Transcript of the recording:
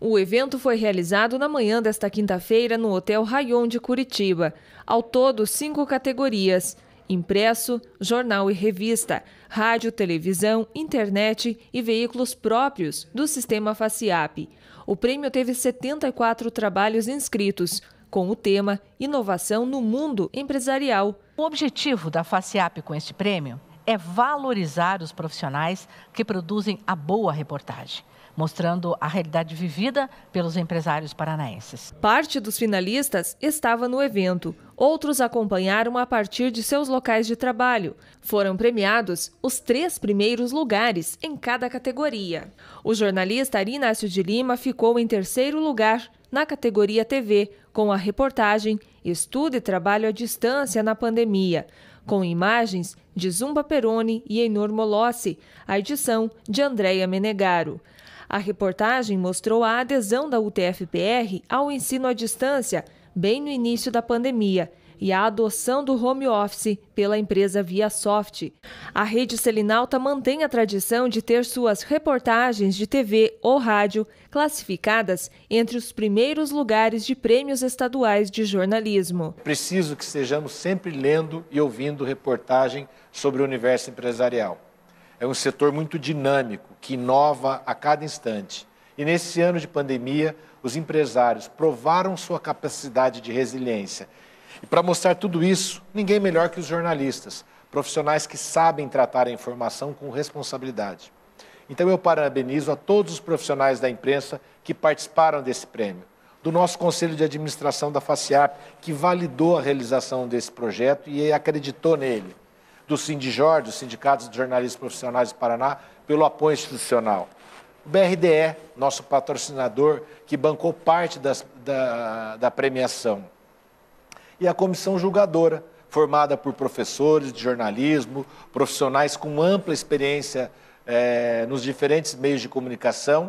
O evento foi realizado na manhã desta quinta-feira no Hotel Rayon de Curitiba. Ao todo, cinco categorias: impresso, jornal e revista, rádio, televisão, internet e veículos próprios do sistema FACIAP. O prêmio teve 74 trabalhos inscritos, com o tema Inovação no Mundo Empresarial. O objetivo da FACIAP com este prêmio é valorizar os profissionais que produzem a boa reportagem mostrando a realidade vivida pelos empresários paranaenses. Parte dos finalistas estava no evento, outros acompanharam a partir de seus locais de trabalho. Foram premiados os três primeiros lugares em cada categoria. O jornalista Ari Inácio de Lima ficou em terceiro lugar na categoria TV, com a reportagem Estudo e Trabalho à Distância na Pandemia, com imagens de Zumba Peroni e Enor Molossi, a edição de Andréia Menegaro. A reportagem mostrou a adesão da UTFPR ao ensino à distância, bem no início da pandemia, e a adoção do home office pela empresa ViaSoft. A rede Selinalta mantém a tradição de ter suas reportagens de TV ou rádio classificadas entre os primeiros lugares de prêmios estaduais de jornalismo. Preciso que estejamos sempre lendo e ouvindo reportagem sobre o universo empresarial. É um setor muito dinâmico, que inova a cada instante. E nesse ano de pandemia, os empresários provaram sua capacidade de resiliência e para mostrar tudo isso, ninguém melhor que os jornalistas, profissionais que sabem tratar a informação com responsabilidade. Então eu parabenizo a todos os profissionais da imprensa que participaram desse prêmio, do nosso conselho de administração da FACIAP, que validou a realização desse projeto e acreditou nele, do Sindijor, dos Sindicatos de Jornalistas Profissionais do Paraná, pelo apoio institucional. O BRDE, nosso patrocinador, que bancou parte das, da, da premiação e a comissão julgadora, formada por professores de jornalismo, profissionais com ampla experiência eh, nos diferentes meios de comunicação